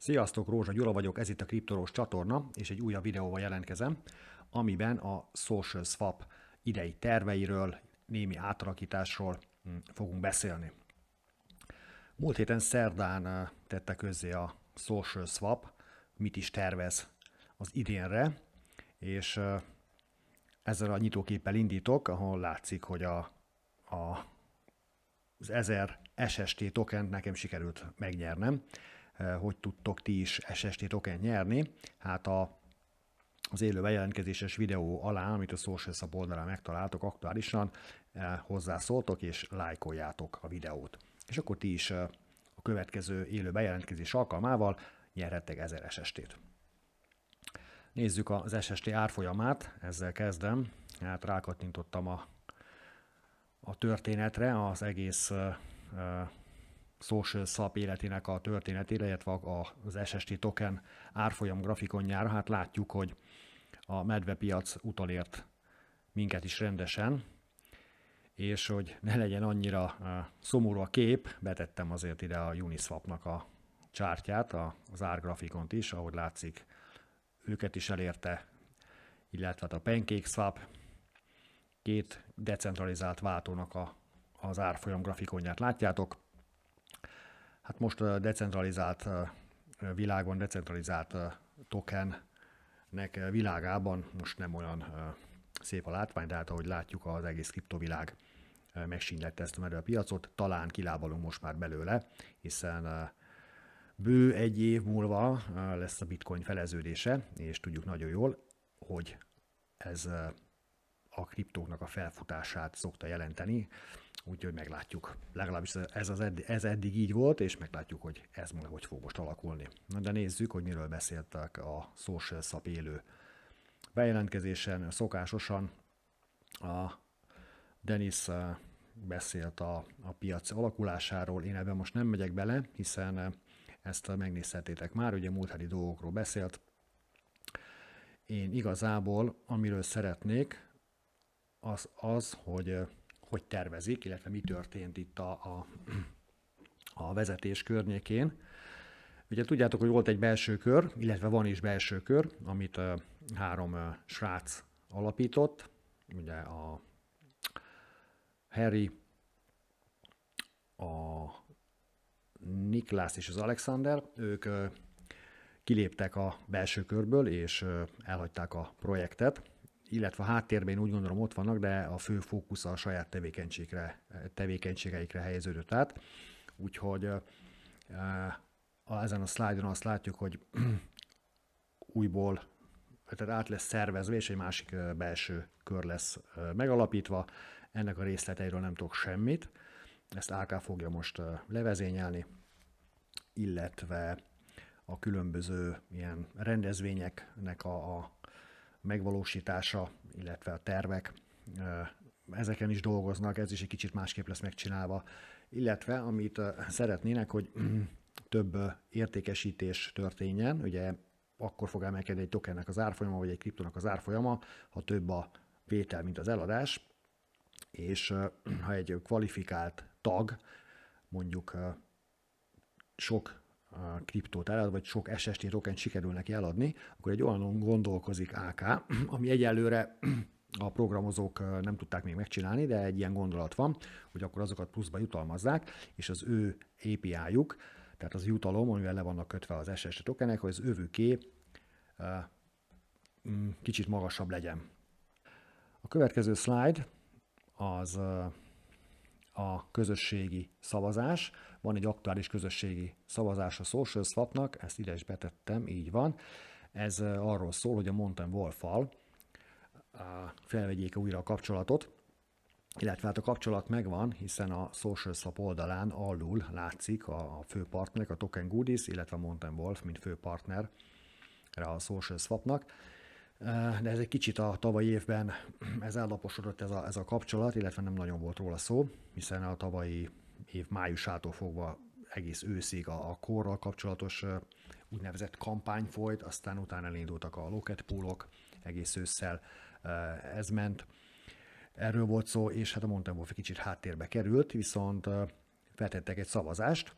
Sziasztok, Rózsa Gyula vagyok, ez itt a Kriptorós csatorna, és egy újabb videóval jelentkezem, amiben a Social Swap idei terveiről, némi átalakításról mm, fogunk beszélni. Múlt héten szerdán tette közzé a Social Swap, mit is tervez az idénre, és ezzel a nyitóképpel indítok, ahol látszik, hogy a, a, az 1000 SST tokent nekem sikerült megnyernem. Eh, hogy tudtok ti is SST token nyerni. Hát a az élő bejelentkezéses videó alá, amit a Social Sub oldalán megtaláltok aktuálisan, eh, hozzászóltok és lájkoljátok a videót. És akkor ti is eh, a következő élő bejelentkezés alkalmával nyerhettek 1000 SST-t. Nézzük az SST árfolyamát, ezzel kezdem. Hát rákattintottam a, a történetre, az egész Social Swap életének a történetére, illetve az SST token árfolyam grafikonjára, hát látjuk, hogy a medvepiac utalért minket is rendesen, és hogy ne legyen annyira eh, szomorú a kép, betettem azért ide a Uniswapnak a csártyát, az árgrafikont is, ahogy látszik, őket is elérte, illetve hát a PancakeSwap két decentralizált váltónak a, az árfolyam grafikonját látjátok, hát most decentralizált világon, decentralizált tokennek világában most nem olyan szép a látvány, de hát ahogy látjuk, az egész kriptovilág megsínylette ezt a piacot, talán kilábalunk most már belőle, hiszen bő egy év múlva lesz a bitcoin feleződése, és tudjuk nagyon jól, hogy ez a kriptóknak a felfutását szokta jelenteni, úgyhogy meglátjuk. Legalábbis ez, az eddig, ez eddig így volt, és meglátjuk, hogy ez majd hogy fog most alakulni. Na de nézzük, hogy miről beszéltek a Social Szap élő bejelentkezésen. Szokásosan a Denis eh, beszélt a, a piac alakulásáról, én ebben most nem megyek bele, hiszen eh, ezt megnézhetétek már, ugye múlt heti dolgokról beszélt. Én igazából, amiről szeretnék, az, az hogy hogy tervezik, illetve mi történt itt a, a, a vezetés környékén. Ugye tudjátok, hogy volt egy belső kör, illetve van is belső kör, amit három srác alapított, ugye a Harry, a Niklas és az Alexander, ők kiléptek a belső körből, és elhagyták a projektet illetve a háttérben én úgy gondolom ott vannak, de a fő fókusz a saját tevékenységre, tevékenységeikre helyeződött át. Úgyhogy ezen a szlájdon azt látjuk, hogy újból tehát át lesz szervezve, és egy másik belső kör lesz megalapítva. Ennek a részleteiről nem tudok semmit. Ezt AK fogja most levezényelni, illetve a különböző ilyen rendezvényeknek a, a megvalósítása, illetve a tervek, ezeken is dolgoznak, ez is egy kicsit másképp lesz megcsinálva, illetve amit szeretnének, hogy több értékesítés történjen, ugye akkor fog emelkedni egy tokennek az árfolyama, vagy egy kriptonak az árfolyama, ha több a vétel, mint az eladás, és ha egy kvalifikált tag mondjuk sok a kriptót elad, vagy sok SST token sikerül neki eladni, akkor egy olyan gondolkozik AK, ami egyelőre a programozók nem tudták még megcsinálni, de egy ilyen gondolat van, hogy akkor azokat pluszba jutalmazzák, és az ő API-juk, tehát az jutalom, amivel le vannak kötve az SST tokenek, hogy az övüké mm, kicsit magasabb legyen. A következő slide az a közösségi szavazás. Van egy aktuális közösségi szavazás a Social Swapnak, ezt ide is betettem, így van. Ez arról szól, hogy a Mountain Wolf-al felvegyék újra a kapcsolatot, illetve hát a kapcsolat megvan, hiszen a Social Swap oldalán alul látszik a partnerek, a Token Goodies, illetve a Mountain Wolf, mint partner a Social Swapnak Eh, de ez egy kicsit a tavalyi évben ez ellaposodott ez a, ez a kapcsolat, illetve nem nagyon volt róla szó, hiszen a tavalyi év májusától fogva egész őszig a, a korral kapcsolatos eh, úgynevezett kampány folyt, aztán utána elindultak a loket poolok, egész ősszel eh, ez ment. Erről volt szó, és hát a Montenwolf kicsit háttérbe került, viszont feltettek egy szavazást,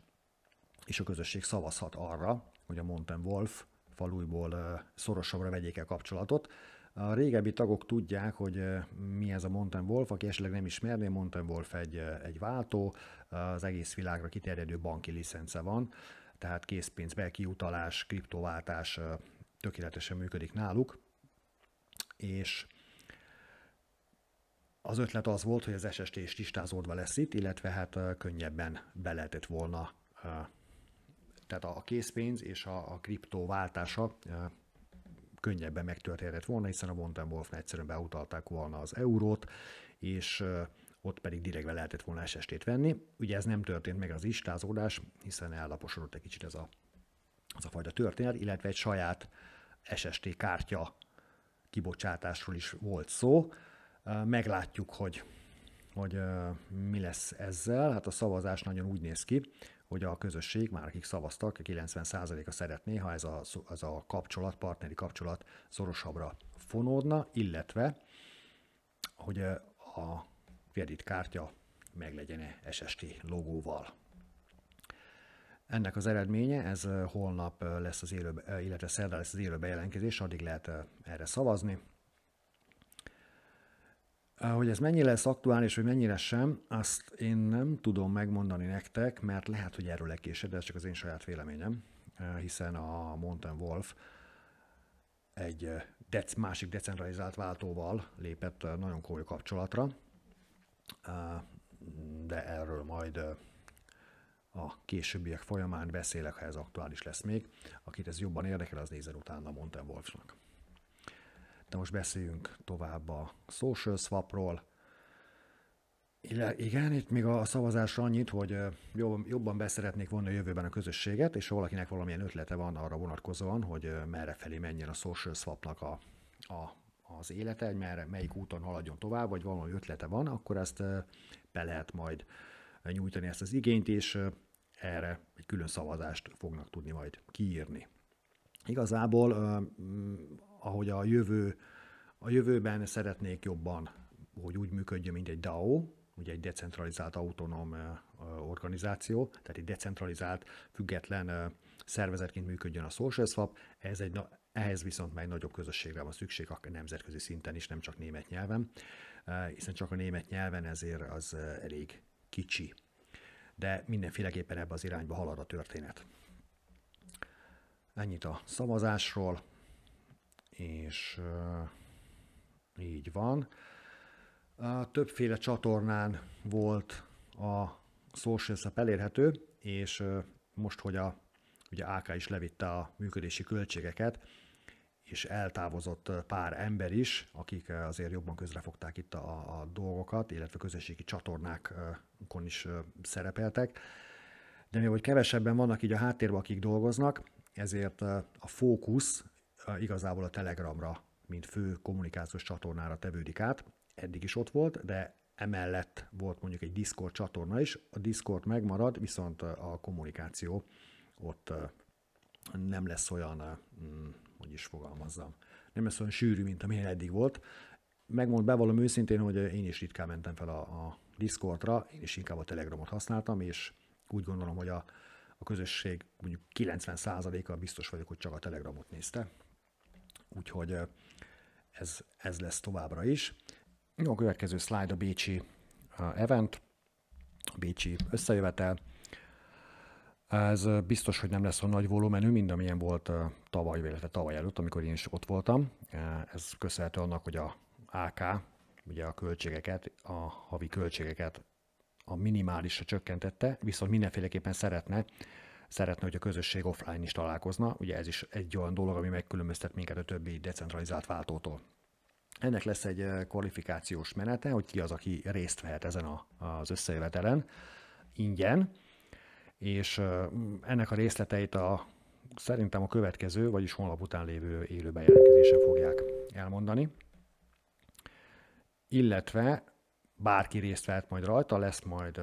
és a közösség szavazhat arra, hogy a Wolf falujból szorosabbra vegyék el kapcsolatot. A régebbi tagok tudják, hogy mi ez a Mountain Wolf, aki esetleg nem ismerné, Mountain Wolf egy, egy váltó, az egész világra kiterjedő banki licence van, tehát készpénz, belkiutalás, kriptováltás tökéletesen működik náluk, és az ötlet az volt, hogy az SST is listázódva lesz itt, illetve hát könnyebben be lehetett volna tehát a készpénz és a, a kriptó váltása könnyebben megtörténhetett volna, hiszen a Von Wolfnál egyszerűen beutalták volna az eurót, és ott pedig direkt be lehetett volna SST-t venni. Ugye ez nem történt meg az istázódás, hiszen ellaposodott egy kicsit ez a, az a fajta történet, illetve egy saját SST kártya kibocsátásról is volt szó. Meglátjuk, hogy, hogy mi lesz ezzel. Hát a szavazás nagyon úgy néz ki, hogy a közösség, már akik szavaztak, 90%-a szeretné, ha ez a, ez a kapcsolat, partneri kapcsolat szorosabbra fonódna, illetve, hogy a kredit kártya meglegyen SST logóval. Ennek az eredménye, ez holnap lesz az élő, illetve szerdán lesz az élő bejelentkezés, addig lehet erre szavazni, hogy ez mennyire lesz aktuális, vagy mennyire sem, azt én nem tudom megmondani nektek, mert lehet, hogy erről lekésed, de ez csak az én saját véleményem, hiszen a Mountain Wolf egy dec, másik decentralizált váltóval lépett nagyon komoly kapcsolatra, de erről majd a későbbiek folyamán beszélek, ha ez aktuális lesz még. Akit ez jobban érdekel, az nézzen utána a Mountain Wolfnak. De most beszéljünk tovább a social swapról. Igen, itt még a szavazásra annyit, hogy jobban beszeretnék vonni a jövőben a közösséget, és ha valakinek valamilyen ötlete van arra vonatkozóan, hogy merre felé menjen a social swapnak a, a, az élete, hogy merre, melyik úton haladjon tovább, vagy valami ötlete van, akkor ezt be lehet majd nyújtani ezt az igényt, és erre egy külön szavazást fognak tudni majd kiírni. Igazából ahogy a jövő, a jövőben szeretnék jobban, hogy úgy működjön, mint egy DAO, ugye egy decentralizált autonóm organizáció, tehát egy decentralizált, független szervezetként működjön a Swap, ez egy, ehhez viszont már egy nagyobb közösségre van szükség a nemzetközi szinten is, nem csak német nyelven, hiszen csak a német nyelven ezért az elég kicsi. De mindenféleképpen ebbe az irányba halad a történet. Ennyit a szavazásról és így van. Többféle csatornán volt a Social szap elérhető, és most, hogy a ugye AK is levitte a működési költségeket, és eltávozott pár ember is, akik azért jobban közrefogták itt a, a dolgokat, illetve közösségi csatornákon is szerepeltek. De mivel kevesebben vannak így a háttérben, akik dolgoznak, ezért a fókusz igazából a Telegramra, mint fő kommunikációs csatornára tevődik át. Eddig is ott volt, de emellett volt mondjuk egy Discord csatorna is, a Discord megmarad, viszont a kommunikáció ott nem lesz olyan, mm, hogy is fogalmazzam, nem lesz olyan sűrű, mint amilyen eddig volt. Megmond, bevallom őszintén, hogy én is ritkán mentem fel a, a Discordra, én is inkább a Telegramot használtam, és úgy gondolom, hogy a, a közösség mondjuk 90%-a biztos vagyok, hogy csak a Telegramot nézte, Úgyhogy ez, ez lesz továbbra is. A következő slide a Bécsi event, a Bécsi összejövetel. Ez biztos, hogy nem lesz a nagy volumenű, mint amilyen volt tavaly, illetve tavaly előtt, amikor én is ott voltam. Ez köszönhető annak, hogy a AK, ugye a költségeket, a havi költségeket a minimálisra csökkentette, viszont mindenféleképpen szeretne szeretne, hogy a közösség offline is találkozna. Ugye ez is egy olyan dolog, ami megkülönböztet minket a többi decentralizált váltótól. Ennek lesz egy eh, kvalifikációs menete, hogy ki az, aki részt vehet ezen a, az összejövetelen ingyen, és eh, ennek a részleteit a, szerintem a következő, vagyis holnap után lévő élő bejelentkezésen fogják elmondani. Illetve bárki részt vehet majd rajta, lesz majd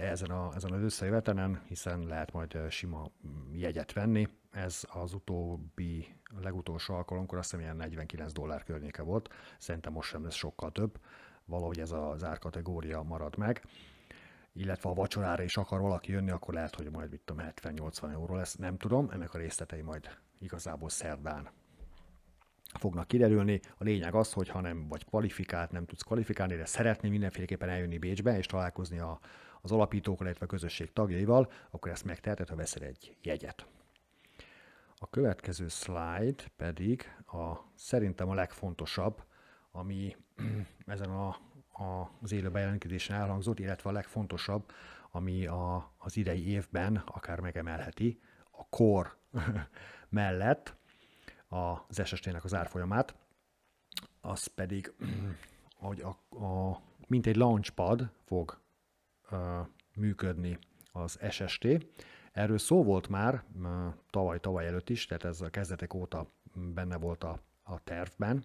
ezen, a, ezen az összejövetelen, hiszen lehet majd sima mm, jegyet venni. Ez az utóbbi, a legutolsó alkalomkor azt hiszem ilyen 49 dollár környéke volt, szerintem most sem lesz sokkal több, valahogy ez az árkategória marad meg illetve ha vacsorára is akar valaki jönni, akkor lehet, hogy majd mit tudom, 70-80 euró lesz, nem tudom, ennek a részletei majd igazából szerdán fognak kiderülni. A lényeg az, hogy ha nem vagy kvalifikált, nem tudsz kvalifikálni, de szeretnél mindenféleképpen eljönni Bécsbe és találkozni a, az alapítókkal, illetve a közösség tagjaival, akkor ezt megteheted, ha veszel egy jegyet. A következő slide pedig a, szerintem a legfontosabb, ami ezen a, a, az élő bejelentkezésen elhangzott, illetve a legfontosabb, ami a, az idei évben akár megemelheti, a kor mellett az SST-nek az árfolyamát, az pedig, hogy a, a, mint egy launchpad fog ö, működni az SST. Erről szó volt már tavaly-tavaly előtt is, tehát ez a kezdetek óta benne volt a, a tervben,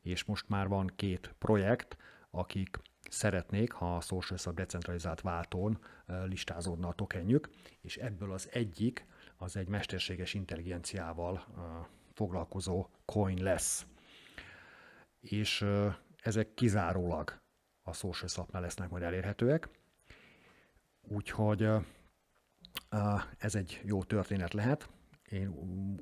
és most már van két projekt, akik szeretnék, ha a SocialSub decentralizált váltón listázódna a tokenjük, és ebből az egyik az egy mesterséges intelligenciával foglalkozó coin lesz. És ezek kizárólag a social szapnál lesznek majd elérhetőek. Úgyhogy ez egy jó történet lehet. Én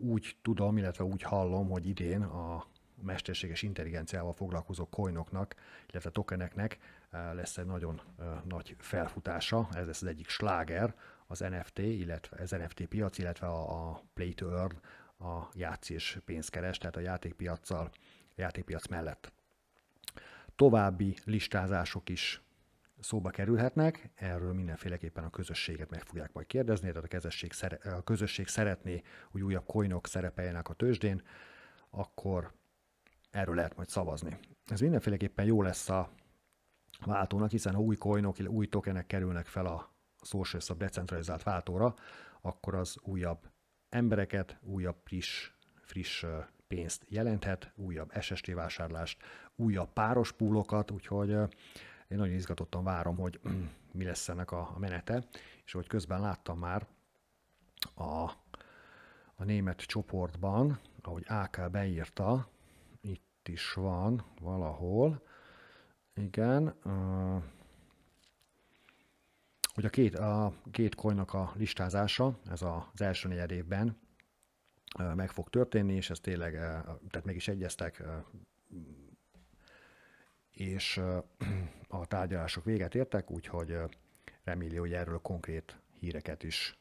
úgy tudom, illetve úgy hallom, hogy idén a mesterséges intelligenciával foglalkozó coinoknak, illetve tokeneknek lesz egy nagyon nagy felfutása. Ez lesz az egyik sláger, az NFT, illetve az NFT piac, illetve a Play to Earn a játsz és pénzt keres, tehát a játékpiacsal, a játékpiac mellett. További listázások is szóba kerülhetnek, erről mindenféleképpen a közösséget meg fogják majd kérdezni, tehát a közösség, szere- a közösség szeretné, hogy újabb coinok szerepeljenek a tőzsdén, akkor erről lehet majd szavazni. Ez mindenféleképpen jó lesz a váltónak, hiszen ha új coinok, új tokenek kerülnek fel a Social a decentralizált váltóra, akkor az újabb embereket, újabb friss, friss pénzt jelenthet, újabb SST vásárlást, újabb páros púlokat, úgyhogy én nagyon izgatottan várom, hogy mi lesz ennek a menete, és hogy közben láttam már a, a német csoportban, ahogy AK beírta, itt is van valahol, igen, uh, hogy a két, a két coinnak a listázása, ez az első negyed évben meg fog történni, és ez tényleg, tehát meg is egyeztek, és a tárgyalások véget értek, úgyhogy reméli, hogy erről konkrét híreket is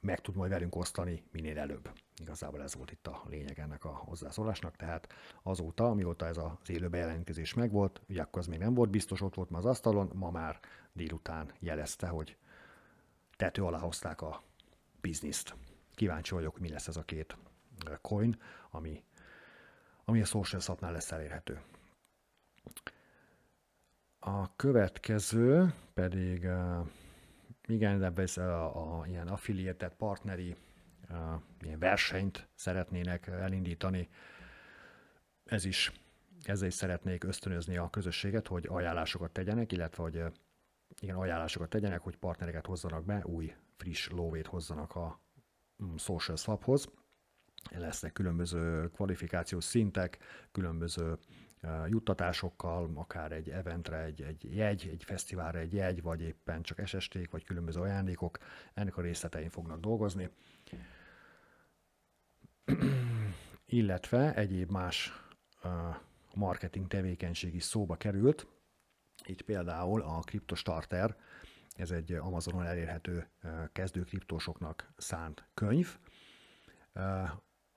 meg tud majd velünk osztani minél előbb. Igazából ez volt itt a lényeg ennek a hozzászólásnak, tehát azóta, amióta ez az élő bejelentkezés megvolt, ugye akkor az még nem volt biztos, ott volt ma az asztalon, ma már délután jelezte, hogy tető alá hozták a bizniszt. Kíváncsi vagyok, mi lesz ez a két coin, ami, ami a Social Sapnál lesz elérhető. A következő pedig eh, igen, ebben ez a, a, ilyen affiliated partneri ilyen versenyt szeretnének elindítani. Ez is, ezzel is szeretnék ösztönözni a közösséget, hogy ajánlásokat tegyenek, illetve hogy eh, igen, ajánlásokat tegyenek, hogy partnereket hozzanak be, új, friss lóvét hozzanak a mm, Social Swaphoz. Lesznek különböző kvalifikációs szintek, különböző eh, juttatásokkal, akár egy eventre egy, egy jegy, egy fesztiválra egy jegy, vagy éppen csak SST-k, vagy különböző ajándékok, ennek a részletein fognak dolgozni. illetve egyéb más marketing tevékenység is szóba került, itt például a CryptoStarter, ez egy Amazonon elérhető kezdő kriptósoknak szánt könyv.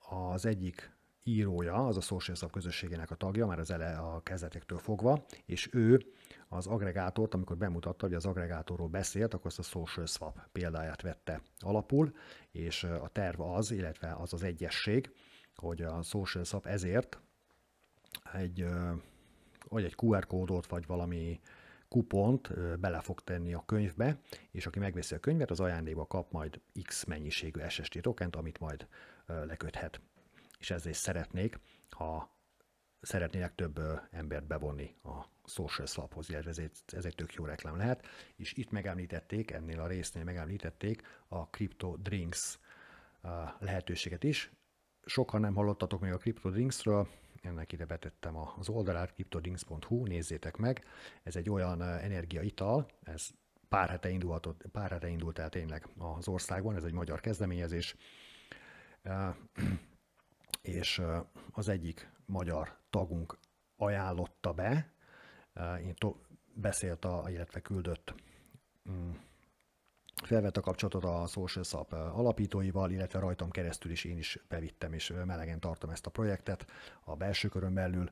Az egyik írója, az a Social Sub közösségének a tagja, már az ele a kezdetektől fogva, és ő az agregátort, amikor bemutatta, hogy az agregátorról beszélt, akkor azt a Social Swap példáját vette alapul, és a terv az, illetve az az egyesség, hogy a Social Swap ezért egy, vagy egy QR kódot, vagy valami kupont bele fog tenni a könyvbe, és aki megveszi a könyvet, az ajándéba kap majd X mennyiségű SST tokent, amit majd leköthet és ezért szeretnék, ha szeretnének több embert bevonni a social slaphoz, illetve ez egy, ez egy tök jó reklám lehet, és itt megemlítették, ennél a résznél megemlítették a Crypto Drinks lehetőséget is. Sokan nem hallottatok még a Crypto Drinksről, ennek ide betettem az oldalát, cryptodrinks.hu, nézzétek meg, ez egy olyan energiaital, ez pár hete, indulhatott, pár hete indult el tényleg az országban, ez egy magyar kezdeményezés, és az egyik magyar tagunk ajánlotta be, beszélt, a, illetve küldött, mm, felvett a kapcsolatot a Social Sub alapítóival, illetve rajtam keresztül is én is bevittem, és melegen tartom ezt a projektet a belső körön belül.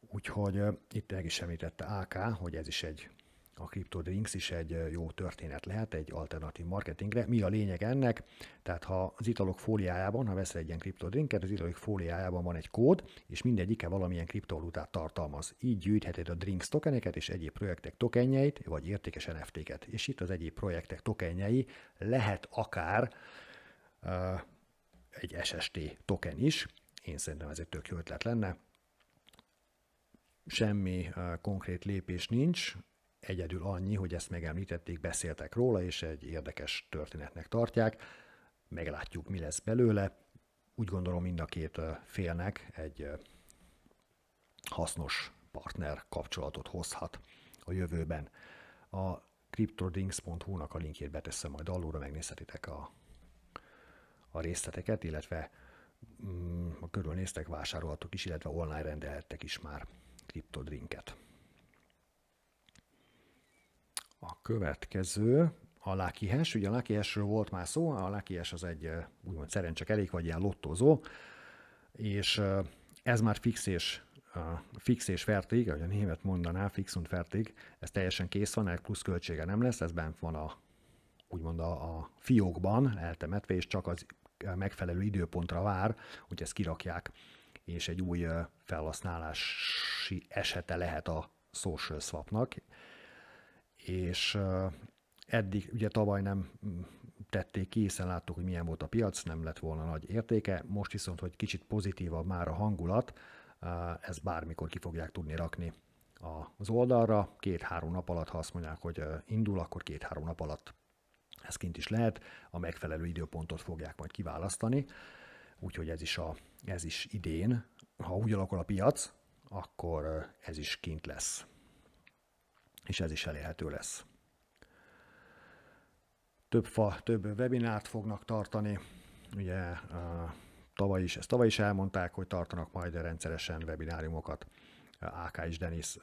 Úgyhogy itt meg is említette AK, hogy ez is egy a CryptoDrinks is egy jó történet lehet egy alternatív marketingre. Mi a lényeg ennek? Tehát ha az italok fóliájában, ha veszel egy ilyen CryptoDrinket, az italok fóliájában van egy kód, és mindegyike valamilyen kriptovalutát tartalmaz. Így gyűjtheted a Drinks tokeneket és egyéb projektek tokenjeit, vagy értékes NFT-ket. És itt az egyéb projektek tokenjei lehet akár uh, egy SST token is. Én szerintem ez egy tök jó ötlet lenne. Semmi uh, konkrét lépés nincs, egyedül annyi, hogy ezt megemlítették, beszéltek róla, és egy érdekes történetnek tartják. Meglátjuk, mi lesz belőle. Úgy gondolom mind a két félnek egy hasznos partner kapcsolatot hozhat a jövőben. A cryptodinks.hu-nak a linkjét beteszem majd alulra, megnézhetitek a, a részleteket, illetve mm, körülnéztek, vásárolhatok is, illetve online rendelhettek is már CryptoDrinket a következő, a Lucky Hash. Ugye a Lucky Hashről volt már szó, a Lucky Hash az egy úgymond elég, vagy ilyen lottozó, és ez már fix és, fix és fertig, ahogy a német mondaná, fix und fertig, ez teljesen kész van, egy plusz költsége nem lesz, ez bent van a, úgymond a, a fiókban eltemetve, és csak az megfelelő időpontra vár, hogy ezt kirakják, és egy új felhasználási esete lehet a social swapnak és eddig ugye tavaly nem mm, tették ki, hiszen láttuk, hogy milyen volt a piac, nem lett volna nagy értéke, most viszont, hogy kicsit pozitívabb már a hangulat, ezt bármikor ki fogják tudni rakni az oldalra, két-három nap alatt, ha azt mondják, hogy indul, akkor két-három nap alatt ez kint is lehet, a megfelelő időpontot fogják majd kiválasztani, úgyhogy ez is, a, ez is idén, ha úgy alakul a piac, akkor ez is kint lesz és ez is elérhető lesz. Több fa, több webinárt fognak tartani, ugye tavaly is, ezt tavaly is elmondták, hogy tartanak majd rendszeresen webináriumokat. AK és Denis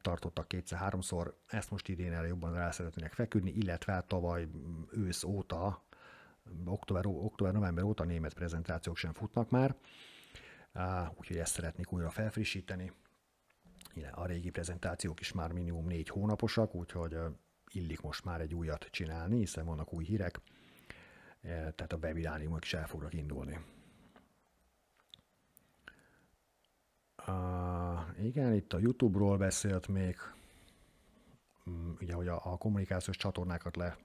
tartottak kétszer-háromszor, ezt most idén el jobban rá szeretnének feküdni, illetve hát tavaly mm, ősz óta, október, október, november óta német prezentációk sem futnak már, úgyhogy ezt szeretnék újra felfrissíteni régi prezentációk is már minimum négy hónaposak, úgyhogy illik most már egy újat csinálni, hiszen vannak új hírek, e, tehát a webirányumok is el fognak indulni. Uh, igen, itt a YouTube-ról beszélt még, mm, ugye, hogy a, a kommunikációs csatornákat le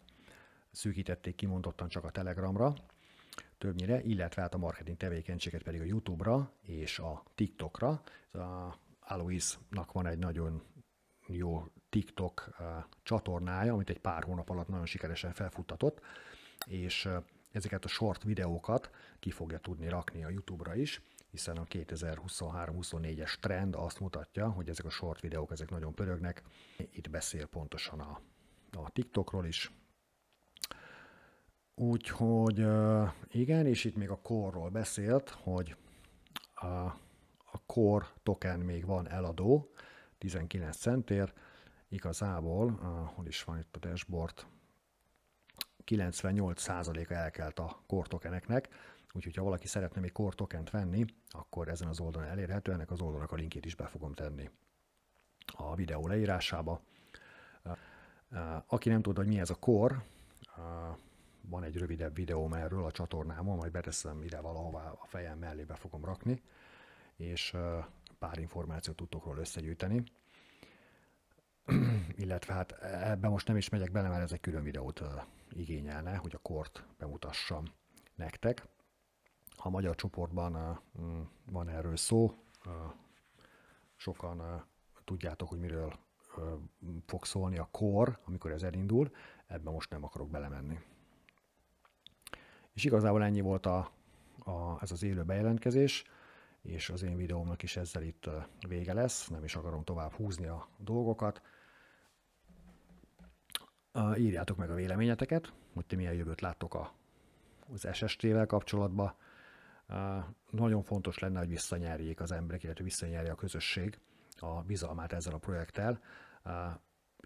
szűkítették kimondottan csak a Telegramra, többnyire, illetve hát a marketing tevékenységet pedig a YouTube-ra és a TikTokra. Ez a Aloisnak van egy nagyon jó TikTok eh, csatornája, amit egy pár hónap alatt nagyon sikeresen felfuttatott, és eh, ezeket a short videókat ki fogja tudni rakni a YouTube-ra is, hiszen a 2023-24-es trend azt mutatja, hogy ezek a short videók ezek nagyon pörögnek. Itt beszél pontosan a, a TikTokról is. Úgyhogy eh, igen, és itt még a korról beszélt, hogy a a Core token még van eladó, 19 centér, igazából, hol is van itt a dashboard, 98%-a elkelt a Core tokeneknek, úgyhogy ha valaki szeretne még Core tokent venni, akkor ezen az oldalon elérhető, ennek az oldalnak a linkjét is be fogom tenni a videó leírásába. Aki nem tudja, hogy mi ez a kor, van egy rövidebb videóm erről a csatornámon, majd beteszem ide valahová a fejem mellébe fogom rakni és pár információt tudtok róla összegyűjteni. Illetve hát ebbe most nem is megyek bele, mert ez egy külön videót igényelne, hogy a kort bemutassam nektek. A magyar csoportban van erről szó, sokan tudjátok, hogy miről fog szólni a kor, amikor ez elindul, ebben most nem akarok belemenni. És igazából ennyi volt a, a, ez az élő bejelentkezés és az én videómnak is ezzel itt vége lesz, nem is akarom tovább húzni a dolgokat. Írjátok meg a véleményeteket, hogy ti milyen jövőt láttok a, az SST-vel kapcsolatban. Nagyon fontos lenne, hogy visszanyerjék az emberek, illetve visszanyerje a közösség a bizalmát ezzel a projekttel.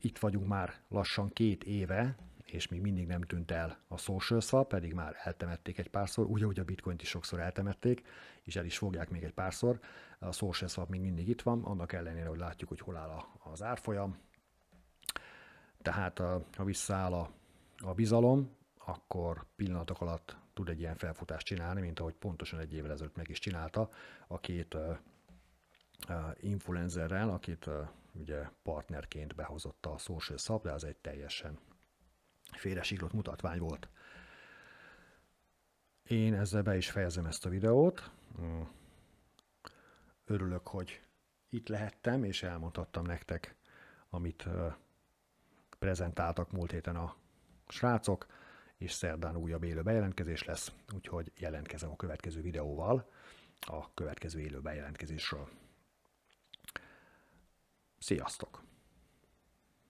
Itt vagyunk már lassan két éve, és még mindig nem tűnt el a social swap, pedig már eltemették egy párszor, ugye, ahogy a bitcoint is sokszor eltemették, és el is fogják még egy párszor. A social swap még mindig itt van, annak ellenére, hogy látjuk, hogy hol áll az árfolyam. Tehát ha visszaáll a, a bizalom, akkor pillanatok alatt tud egy ilyen felfutást csinálni, mint ahogy pontosan egy évvel ezelőtt meg is csinálta a két influencerrel, akit ugye partnerként behozott a Social swap, de az egy teljesen félresiklott mutatvány volt. Én ezzel be is fejezem ezt a videót. Mm. Örülök, hogy itt lehettem, és elmondhattam nektek, amit prezentáltak múlt héten a srácok, és szerdán újabb élő bejelentkezés lesz, úgyhogy jelentkezem a következő videóval a következő élő bejelentkezésről. Sziasztok!